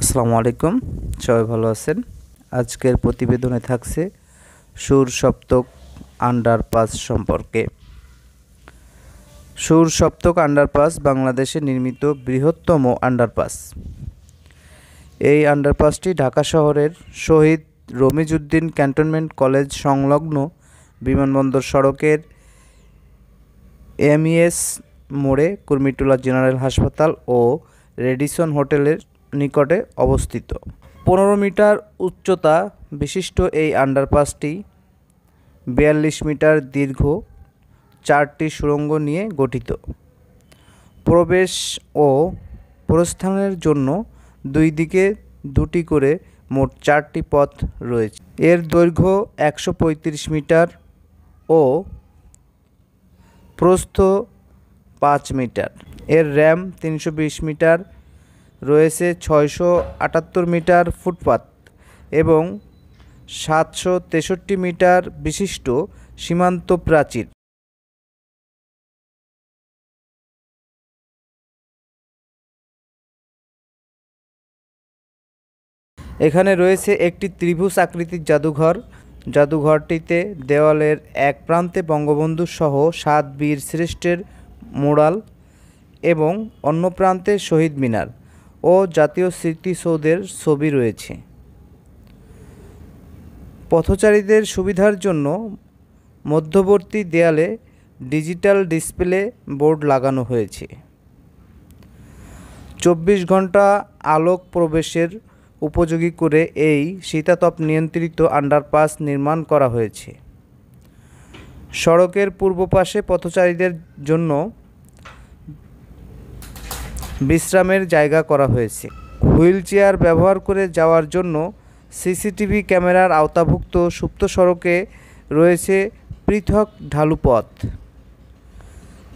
আসসালামু আলাইকুম সবাই ভালো আছেন আজকের প্রতিবেদনে থাকছে সুর সপ্তক আন্ডারপাস সম্পর্কে সুর সপ্তক আন্ডারপাস বাংলাদেশে নির্মিত বৃহত্তম আন্ডারপাস এই আন্ডারপাসটি ঢাকা শহরের শহীদ রমিজউদ্দিন ক্যান্টনমেন্ট কলেজ সংলগ্ন বিমানবন্দর সড়কের এমইএস মোড়ে কুর্মিটুলা জেনারেল হাসপাতাল ও রেডিসন হোটেলের নিকটে অবস্থিত পনেরো মিটার উচ্চতা বিশিষ্ট এই আন্ডারপাসটি বিয়াল্লিশ মিটার দীর্ঘ চারটি সুড়ঙ্গ নিয়ে গঠিত প্রবেশ ও প্রস্থানের জন্য দুই দিকে দুটি করে মোট চারটি পথ রয়েছে এর দৈর্ঘ্য একশো মিটার ও প্রস্থ পাঁচ মিটার এর র্যাম তিনশো মিটার রয়েছে ছয়শো আটাত্তর মিটার ফুটপাত এবং সাতশো তেষট্টি মিটার বিশিষ্ট সীমান্ত প্রাচীর এখানে রয়েছে একটি ত্রিভুজ আকৃতির জাদুঘর জাদুঘরটিতে দেওয়ালের এক প্রান্তে বঙ্গবন্ধু সহ সাত বীর শ্রেষ্ঠের মোড়াল এবং অন্য প্রান্তে শহীদ মিনার ও জাতীয় স্মৃতিসৌধের ছবি রয়েছে পথচারীদের সুবিধার জন্য মধ্যবর্তী দেয়ালে ডিজিটাল ডিসপ্লে বোর্ড লাগানো হয়েছে চব্বিশ ঘন্টা আলোক প্রবেশের উপযোগী করে এই শীতাতপ নিয়ন্ত্রিত আন্ডারপাস নির্মাণ করা হয়েছে সড়কের পূর্ব পাশে পথচারীদের জন্য বিশ্রামের জায়গা করা হয়েছে হুইল চেয়ার ব্যবহার করে যাওয়ার জন্য সিসিটিভি ক্যামেরার আওতাভুক্ত সুপ্ত সড়কে রয়েছে পৃথক ঢালু পথ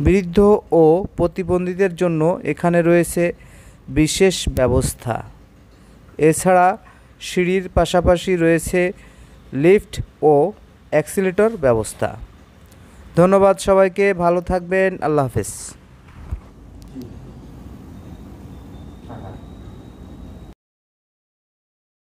বৃদ্ধ ও প্রতিবন্ধীদের জন্য এখানে রয়েছে বিশেষ ব্যবস্থা এছাড়া সিঁড়ির পাশাপাশি রয়েছে লিফট ও অ্যাক্সিলেটর ব্যবস্থা ধন্যবাদ সবাইকে ভালো থাকবেন আল্লাহ হাফেজ 看看。